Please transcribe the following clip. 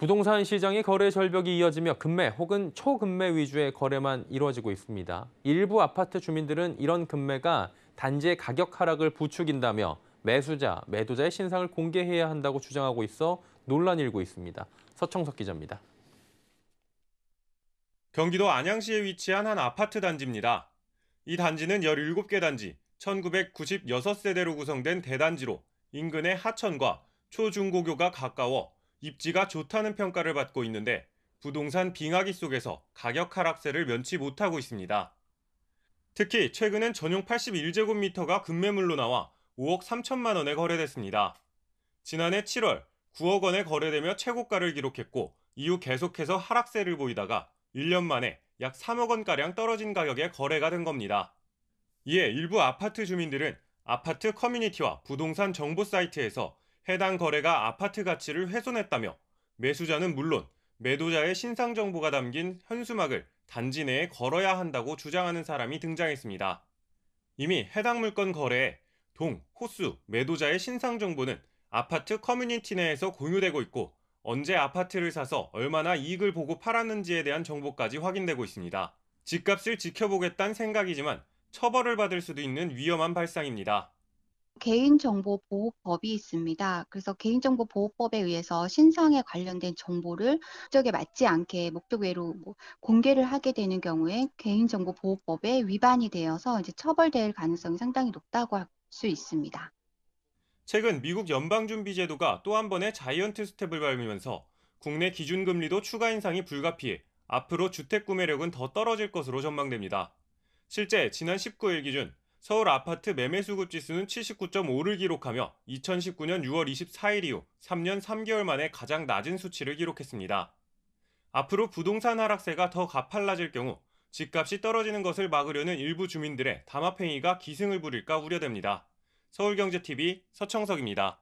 부동산 시장의 거래 절벽이 이어지며 금매 혹은 초금매 위주의 거래만 이루어지고 있습니다. 일부 아파트 주민들은 이런 금매가 단지의 가격 하락을 부추긴다며 매수자, 매도자의 신상을 공개해야 한다고 주장하고 있어 논란이 일고 있습니다. 서청석 기자입니다. 경기도 안양시에 위치한 한 아파트 단지입니다. 이 단지는 17개 단지, 1996세대로 구성된 대단지로 인근의 하천과 초중고교가 가까워 입지가 좋다는 평가를 받고 있는데 부동산 빙하기 속에서 가격 하락세를 면치 못하고 있습니다. 특히 최근엔 전용 81제곱미터가 급매물로 나와 5억 3천만 원에 거래됐습니다. 지난해 7월 9억 원에 거래되며 최고가를 기록했고 이후 계속해서 하락세를 보이다가 1년 만에 약 3억 원가량 떨어진 가격에 거래가 된 겁니다. 이에 일부 아파트 주민들은 아파트 커뮤니티와 부동산 정보 사이트에서 해당 거래가 아파트 가치를 훼손했다며 매수자는 물론 매도자의 신상 정보가 담긴 현수막을 단지 내에 걸어야 한다고 주장하는 사람이 등장했습니다. 이미 해당 물건 거래에 동, 호수, 매도자의 신상 정보는 아파트 커뮤니티 내에서 공유되고 있고 언제 아파트를 사서 얼마나 이익을 보고 팔았는지에 대한 정보까지 확인되고 있습니다. 집값을 지켜보겠다는 생각이지만 처벌을 받을 수도 있는 위험한 발상입니다. 개인정보보호법이 있습니다. 그래서 개인정보보호법에 의해서 신상에 관련된 정보를 목적에 맞지 않게 목적 외로 뭐 공개를 하게 되는 경우에 개인정보보호법에 위반이 되어서 이제 처벌될 가능성이 상당히 높다고 할 수 있습니다. 최근 미국 연방준비제도가 또 한 번의 자이언트 스텝을 밟으면서 국내 기준금리도 추가 인상이 불가피해 앞으로 주택 구매력은 더 떨어질 것으로 전망됩니다. 실제 지난 19일 기준 서울 아파트 매매 수급 지수는 79.5를 기록하며 2019년 6월 24일 이후 3년 3개월 만에 가장 낮은 수치를 기록했습니다. 앞으로 부동산 하락세가 더 가팔라질 경우 집값이 떨어지는 것을 막으려는 일부 주민들의 담합행위가 기승을 부릴까 우려됩니다. 서울경제TV 서청석입니다.